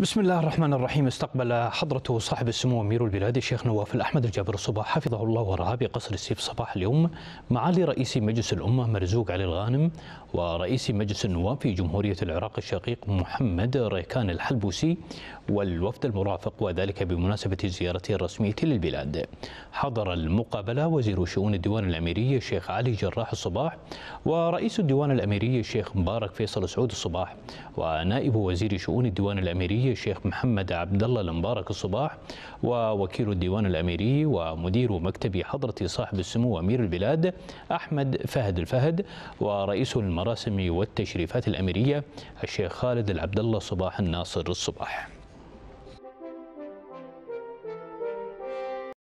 بسم الله الرحمن الرحيم استقبل حضرته صاحب السمو أمير البلاد الشيخ نواف الأحمد الجابر الصباح حفظه الله ورعاه بقصر السيف صباح اليوم معالي رئيس مجلس الأمة مرزوق علي الغانم ورئيس مجلس النواب في جمهورية العراق الشقيق محمد ريكان الحلبوسي والوفد المرافق وذلك بمناسبة زيارته الرسمية للبلاد حضر المقابلة وزير شؤون الديوان الأميري الشيخ علي جراح الصباح ورئيس الديوان الأميري الشيخ مبارك فيصل سعود الصباح ونائب وزير شؤون الديوان الأميري الشيخ محمد عبد الله المبارك الصباح ووكيل الديوان الأميري ومدير مكتب حضرة صاحب السمو أمير البلاد أحمد فهد الفهد ورئيس المراسم والتشريفات الأميرية الشيخ خالد العبد الله صباح الناصر الصباح